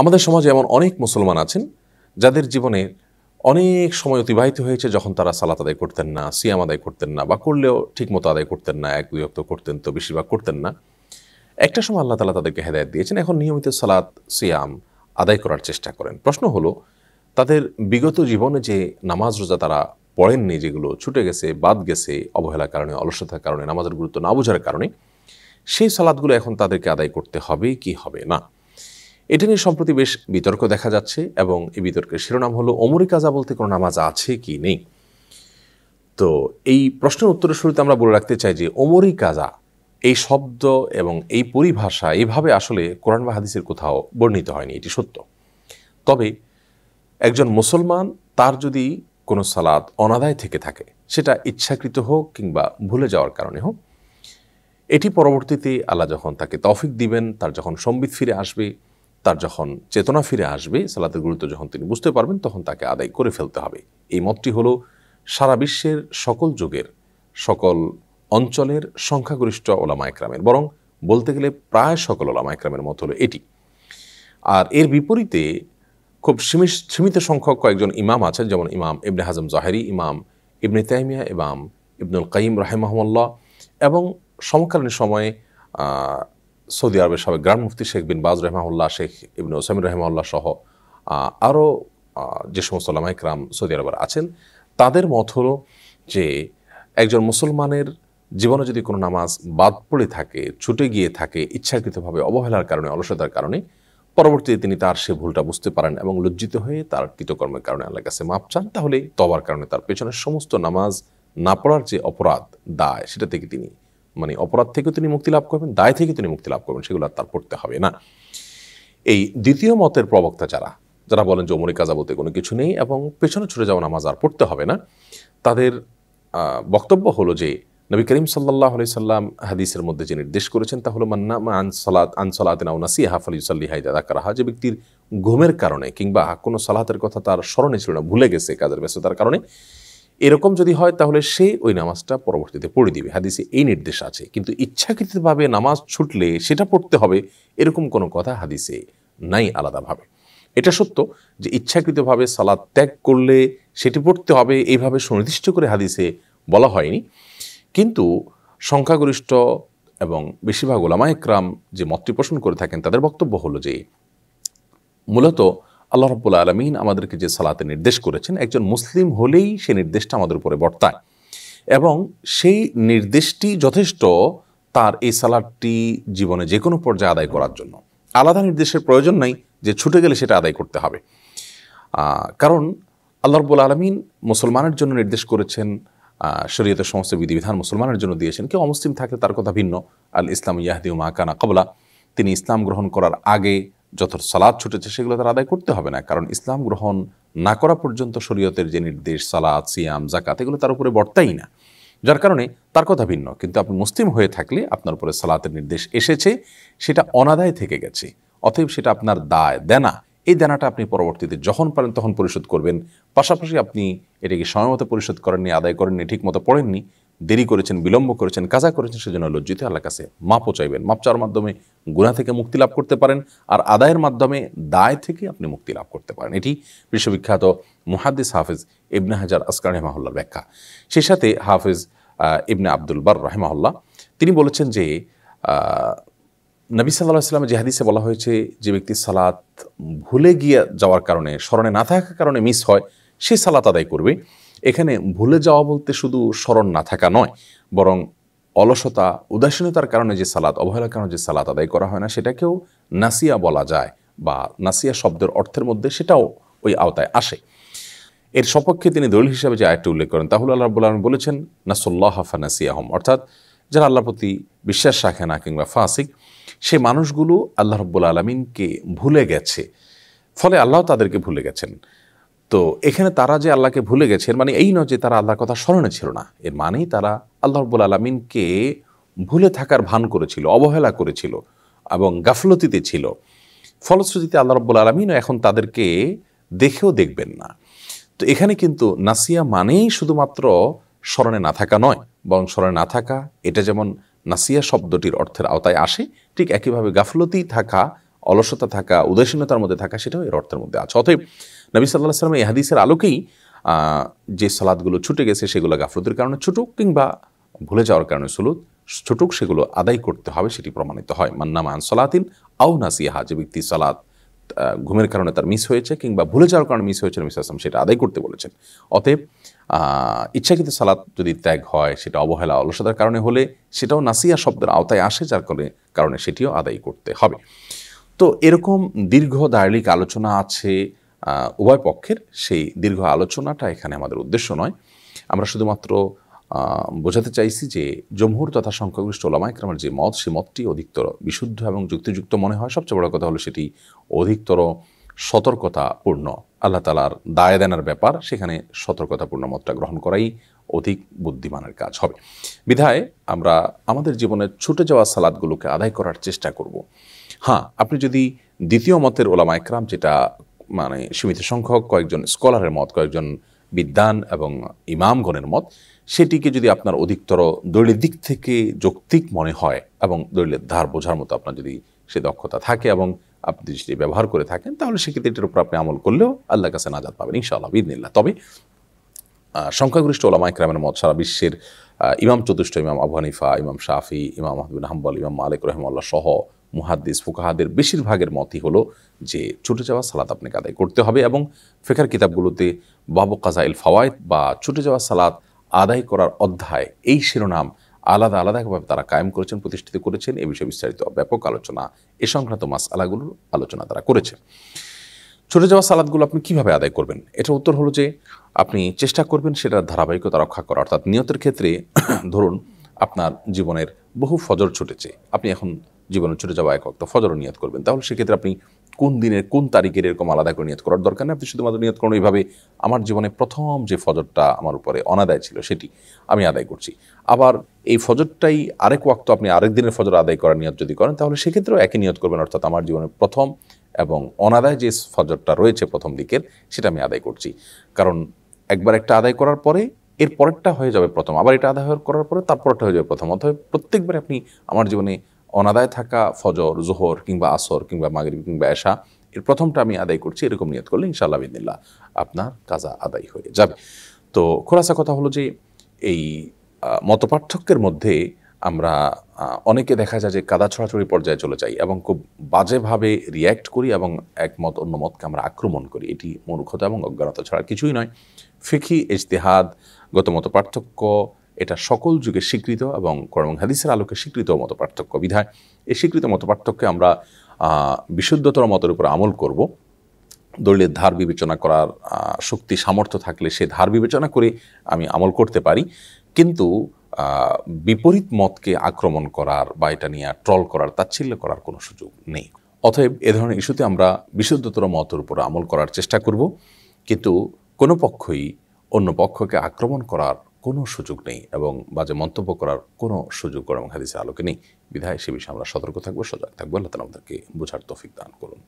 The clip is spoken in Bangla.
আমাদের সমাজে এমন অনেক মুসলমান আছেন যাদের জীবনে অনেক সময় অতিবাহিত হয়েছে যখন তারা সালাত আদায় করতেন না সিয়াম আদায় করতেন না বা করলেও ঠিকমতো আদায় করতেন না এক দুই অক্ত করতেন তো বেশিরভাগ করতেন না একটা সময় আল্লাহ তালা তাদেরকে হেদায়ত দিয়েছেন এখন নিয়মিত সালাত সিয়াম আদায় করার চেষ্টা করেন প্রশ্ন হলো তাদের বিগত জীবনে যে নামাজ রোজা তারা পড়েননি যেগুলো ছুটে গেছে বাদ গেছে অবহেলার কারণে অলসতার কারণে নামাজের গুরুত্ব না বোঝার কারণে সেই সালাদগুলো এখন তাদেরকে আদায় করতে হবে কি হবে না এটা নিয়ে সম্প্রতি বেশ বিতর্ক দেখা যাচ্ছে এবং এই বিতর্কের শিরোনাম হলো অমরি কাজা বলতে কোনো নামাজ আছে কি নেই তো এই প্রশ্নের উত্তরের শুরুতে আমরা বলে রাখতে চাই যে অমরি কাজা এই শব্দ এবং এই পরিভাষা এভাবে আসলে কোরআন বা হাদিসের কোথাও বর্ণিত হয়নি এটি সত্য তবে একজন মুসলমান তার যদি কোনো সালাদ অনাদায় থেকে থাকে সেটা ইচ্ছাকৃত হোক কিংবা ভুলে যাওয়ার কারণে হোক এটি পরবর্তীতে আল্লাহ যখন তাকে তফিক দিবেন তার যখন সম্বিত ফিরে আসবে তার যখন চেতনা ফিরে আসবে সালাতের গুরুত্ব যখন তিনি বুঝতে পারবেন তখন তাকে আদায় করে ফেলতে হবে এই মতটি হলো সারা বিশ্বের সকল যুগের সকল অঞ্চলের সংখ্যাগরিষ্ঠ ওলামা একরামের বরং বলতে গেলে প্রায় সকল ওলামা একরামের মত হলো এটি আর এর বিপরীতে খুব সীমিত সংখ্যক কয়েকজন ইমাম আছেন যেমন ইমাম ইবনে হাজম জাহেরি ইমাম ইবনে তাইমিয়া ইমাম ইবনুল কাইম রাহেমাহমল্লা এবং সমকালীন সময়ে সৌদি আরবের সাবেক গ্রান্ড মুফতি শেখ বিন বাজ রহমাউল্লাহ শেখ ইবিন ওসামিন রহমাউল্লাহ সহ আরও যে সমস্ত লামাইকরাম সৌদি আরবের আছেন তাদের মত হলো যে একজন মুসলমানের জীবনে যদি কোনো নামাজ বাদ পড়ে থাকে ছুটে গিয়ে থাকে ইচ্ছাকৃতভাবে অবহেলার কারণে অলসতার কারণে পরবর্তীতে তিনি তার সে ভুলটা বুঝতে পারেন এবং লজ্জিত হয়ে তার কৃতকর্মের কারণে আল্লাহ কাছে মাপ চান তাহলে তবার কারণে তার পেছনের সমস্ত নামাজ না পড়ার যে অপরাধ দায় সেটা থেকে তিনি মানে অপরাধ থেকে তিনি মুক্তি লাভ করবেন দায় থেকে তিনি মুক্তি লাভ করবেন সেগুলো আর তার পড়তে হবে না এই দ্বিতীয় মতের প্রবক্তা যারা যারা বলেন যে অমরিকা কাজা বলতে কোনো কিছু নেই এবং পেছনে ছুটে যাওয়া নামাজ আর পড়তে হবে না তাদের বক্তব্য হলো যে নবী করিম সাল্লাহ সাল্লাম হাদিসের মধ্যে যে নির্দেশ করেছেন তা হলো মান্না আনসলাত আনসলাত নাউনাসি সাল্লি হাই দাদা করা যে ব্যক্তির ঘুমের কারণে কিংবা কোনো সালাতের কথা তার স্মরণে ছিল না ভুলে গেছে কাজের ব্যস্ততার কারণে এরকম যদি হয় তাহলে সে ওই নামাজটা পরবর্তীতে পড়ে দিবে হাদিসে এই নির্দেশ আছে কিন্তু ইচ্ছাকৃতভাবে নামাজ ছুটলে সেটা পড়তে হবে এরকম কোনো কথা হাদিসে নাই আলাদাভাবে এটা সত্য যে ইচ্ছাকৃতভাবে সালাদ ত্যাগ করলে সেটি পড়তে হবে এইভাবে সুনির্দিষ্ট করে হাদিসে বলা হয়নি কিন্তু সংখ্যাগরিষ্ঠ এবং বেশিরভাগ ওলামা একরাম যে মতটি পোষণ করে থাকেন তাদের বক্তব্য হলো যে মূলত আল্লাহ রব্বুল আলমিন আমাদেরকে যে সালাতে নির্দেশ করেছেন একজন মুসলিম হলেই সেই নির্দেশটা আমাদের উপরে বর্তায় এবং সেই নির্দেশটি যথেষ্ট তার এই সালাদটি জীবনে যে কোনো পর্যায়ে আদায় করার জন্য আলাদা নির্দেশের প্রয়োজন নাই যে ছুটে গেলে সেটা আদায় করতে হবে কারণ আল্লাহ রব্বুল আলমিন মুসলমানের জন্য নির্দেশ করেছেন শরীয়তের সমস্ত বিধিবিধান মুসলমানের জন্য দিয়েছেন কেউ অমুসলিম থাকলে তার কথা ভিন্ন আল ইসলাম ইয়াহদিউ মা কানা কবলা তিনি ইসলাম গ্রহণ করার আগে যত সালাদ ছুটেছে সেগুলো তারা আদায় করতে হবে না কারণ ইসলাম গ্রহণ না করা পর্যন্ত শরীয়তের যে নির্দেশ সালাদ সিয়াম জাকাত এগুলো তার উপরে বর্তাই না যার কারণে তার কথা ভিন্ন কিন্তু আপনি মুসলিম হয়ে থাকলে আপনার উপরে সালাতের নির্দেশ এসেছে সেটা অনাদায় থেকে গেছে অতএব সেটা আপনার দায় দেনা এই দেনাটা আপনি পরবর্তীতে যখন পারেন তখন পরিশোধ করবেন পাশাপাশি আপনি এটাকে মতো পরিশোধ করেননি আদায় করেননি ঠিকমতো পড়েননি দেরি করেছেন বিলম্ব করেছেন কাজা করেছেন সেজন্য লজ্জিত আল্লাহ কাছে মাপও চাইবেন মাপ চাওয়ার মাধ্যমে গুণা থেকে মুক্তি লাভ করতে পারেন আর আদায়ের মাধ্যমে দায় থেকে আপনি মুক্তি লাভ করতে পারেন এটি বিশ্ববিখ্যাত মুহাদ্দিস হাফিজ ইবনে হাজার আসকার রহমাহুল্লার ব্যাখ্যা সেই সাথে হাফিজ ইবনে আব্দুল বার রহমাহুল্লাহ তিনি বলেছেন যে নবী সাল্লাহ সাল্লামে যে হাদিসে বলা হয়েছে যে ব্যক্তি সালাত ভুলে গিয়ে যাওয়ার কারণে স্মরণে না থাকার কারণে মিস হয় সে সালাত আদায় করবে এখানে ভুলে যাওয়া বলতে শুধু স্মরণ না থাকা নয় বরং অলসতা উদাসীনতার কারণে যে সালাদ অবহেলার কারণে যে সালাদ আদায় করা হয় না সেটাকেও নাসিয়া বলা যায় বা নাসিয়া শব্দের অর্থের মধ্যে সেটাও ওই আওতায় আসে এর সপক্ষে তিনি দলিল হিসাবে যে আয়টি উল্লেখ করেন তাহলে আল্লাহ রবুল্লাহ বলেছেন নাসুল্লাহ হম অর্থাৎ যারা আল্লাহ প্রতি বিশ্বাস রাখে না কিংবা ফাসিক সে মানুষগুলো আল্লাহ রব্বুল আলমিনকে ভুলে গেছে ফলে আল্লাহ তাদেরকে ভুলে গেছেন তো এখানে তারা যে আল্লাহকে ভুলে গেছেন মানে এই নয় যে তারা আল্লাহর কথা স্মরণে ছিল না এর মানেই তারা আল্লাহ রব্বুল আলমিনকে ভুলে থাকার ভান করেছিল অবহেলা করেছিল এবং গাফলতিতে ছিল ফলশ্রুতিতে আল্লাহ রব্বুল আলমিনও এখন তাদেরকে দেখেও দেখবেন না তো এখানে কিন্তু নাসিয়া মানেই শুধুমাত্র স্মরণে না থাকা নয় বরং স্মরণে না থাকা এটা যেমন নাসিয়া শব্দটির অর্থের আওতায় আসে ঠিক একইভাবে গাফলতি থাকা অলসতা থাকা উদাসীনতার মধ্যে থাকা সেটাও এর অর্থের মধ্যে আছে অতএব নবী সাল্লাহ সাল্লাম এই হাদিসের আলোকেই যে সালাদগুলো ছুটে গেছে সেগুলো গাফলতির কারণে ছুটুক কিংবা ভুলে যাওয়ার কারণে সুলুত ছুটুক সেগুলো আদায় করতে হবে সেটি প্রমাণিত হয় মান্না মান সলাতিন আও নাসিহা যে ব্যক্তি সালাদ ঘুমের কারণে তার মিস হয়েছে কিংবা ভুলে যাওয়ার কারণে মিস হয়েছে নবী আসলাম সেটা আদায় করতে বলেছেন অতএব ইচ্ছাকৃত সালাদ যদি ত্যাগ হয় সেটা অবহেলা অলসতার কারণে হলে সেটাও নাসিয়া শব্দের আওতায় আসে যার কারণে সেটিও আদায় করতে হবে তো এরকম দীর্ঘ দার্লিক আলোচনা আছে উভয় পক্ষের সেই দীর্ঘ আলোচনাটা এখানে আমাদের উদ্দেশ্য নয় আমরা শুধুমাত্র বোঝাতে চাইছি যে জমহুর তথা সংখ্যাগরিষ্ঠ ওলামাইক্রামের যে মত সে মতটি অধিকতর বিশুদ্ধ এবং যুক্তিযুক্ত মনে হয় সবচেয়ে বড় কথা হলো সেটি অধিকতর সতর্কতাপূর্ণ আল্লাহ তালার দায় দেনার ব্যাপার সেখানে সতর্কতাপূর্ণ মতটা গ্রহণ করাই অধিক বুদ্ধিমানের কাজ হবে বিধায় আমরা আমাদের জীবনে ছুটে যাওয়া সালাদগুলোকে আদায় করার চেষ্টা করব হ্যাঁ আপনি যদি দ্বিতীয় মতের ওলামাইক্রাম যেটা মানে সীমিত সংখ্যক কয়েকজন স্কলারের মত কয়েকজন বিদ্যান এবং ইমামগণের মত সেটিকে যদি আপনার অধিকতর দলিলের দিক থেকে যৌক্তিক মনে হয় এবং দলিলের ধার বোঝার মতো আপনার যদি সে দক্ষতা থাকে এবং আপনি যদি ব্যবহার করে থাকেন তাহলে সেক্ষেত্রে এটির উপর আপনি আমল করলেও আল্লাহ কাছে নাজাদ পাবেন ইনশাআল্লাহ বিদিনিল্লা তবে সংখ্যাগরিষ্ঠ ওলামা ইকরামের মত সারা বিশ্বের ইমাম চতুষ্ট ইমাম আবু হানিফা ইমাম শাফি ইমাম আহমদিন হাম্বল ইমাম মালিক রহমাল্লাহ সহ মুহাদ্দিস ফুকাহাদের বেশিরভাগের মতই হলো যে ছুটে যাওয়া সালাত আপনাকে আদায় করতে হবে এবং ফেকার কিতাবগুলোতে বাবু কাজাইল ফাওয়ায়দ বা ছুটে যাওয়া সালাত আদায় করার অধ্যায় এই শিরোনাম আলাদা আলাদাভাবে তারা কায়েম করেছেন প্রতিষ্ঠিত করেছেন এ বিষয়ে বিস্তারিত ব্যাপক আলোচনা এ সংক্রান্ত মাস আলাগুলোর আলোচনা তারা করেছে ছুটে যাওয়া সালাদগুলো আপনি কিভাবে আদায় করবেন এটা উত্তর হলো যে আপনি চেষ্টা করবেন সেটা ধারাবাহিকতা রক্ষা করা অর্থাৎ নিয়তের ক্ষেত্রে ধরুন আপনার জীবনের বহু ফজর ছুটেছে আপনি এখন জীবনে ছুটে যাওয়া এক অক্ত ফজর নিয়াত করবেন তাহলে সেক্ষেত্রে আপনি কোন দিনের কোন তারিখের এরকম আলাদা করে নিয়ত করার দরকার নেই আপনি শুধুমাত্র নিয়ত করুন এইভাবে আমার জীবনে প্রথম যে ফজরটা আমার উপরে অনাদায় ছিল সেটি আমি আদায় করছি আবার এই ফজরটাই আরেক ওয়াক্ত আপনি আরেক দিনের ফজর আদায় করার নিয়ত যদি করেন তাহলে সেক্ষেত্রেও একই নিয়ত করবেন অর্থাৎ আমার জীবনে প্রথম এবং অনাদায় যে ফজরটা রয়েছে প্রথম দিকের সেটা আমি আদায় করছি কারণ একবার একটা আদায় করার পরে এর পরেরটা হয়ে যাবে প্রথম আবার এটা আদায় করার পরে তারপরটা হয়ে যাবে প্রথম অথবা প্রত্যেকবার আপনি আমার জীবনে অনাদায় থাকা ফজর জোহর কিংবা আসর কিংবা মাগরিব কিংবা এশা এর প্রথমটা আমি আদায় করছি এরকম নিয়ত করলে ইনশাআল্লাহ বিদিল্লা আপনার কাজা আদায় হয়ে যাবে তো খোলাসা কথা হলো যে এই মত মধ্যে আমরা অনেকে দেখা যায় যে কাদা ছড়াছড়ি পর্যায়ে চলে যাই এবং খুব বাজেভাবে রিয়্যাক্ট করি এবং একমত অন্য মতকে আমরা আক্রমণ করি এটি মূর্খতা এবং অজ্ঞানতা ছাড়া কিছুই নয় ফিকি ইজতেহাদ গত মত পার্থক্য এটা সকল যুগে স্বীকৃত এবং করমং হাদিসের আলোকে স্বীকৃত মত পার্থক্য বিধায় এই স্বীকৃত মত পার্থক্যে আমরা বিশুদ্ধতর মতের উপর আমল করব দলিলের ধার বিবেচনা করার শক্তি সামর্থ্য থাকলে সে ধার বিবেচনা করে আমি আমল করতে পারি কিন্তু বিপরীত মতকে আক্রমণ করার বা এটা নিয়ে ট্রল করার তাচ্ছিল্য করার কোনো সুযোগ নেই অতএব এ ধরনের ইস্যুতে আমরা বিশুদ্ধতর মতের উপর আমল করার চেষ্টা করব কিন্তু কোনো পক্ষই অন্য পক্ষকে আক্রমণ করার কোনো সুযোগ নেই এবং বাজে মন্তব্য করার কোনো সুযোগ গরম হাদিসে আলোকে নেই বিধায় সে বিষয়ে আমরা সতর্ক থাকবো সজাগ থাকবো আল্লাহ তালা আমাদেরকে বোঝার তফিক দান করুন